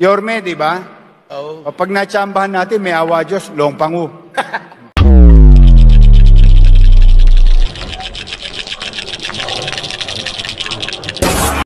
Yorme, di ba? Oo. Pag natsambahan natin, may awa Diyos, long pangu.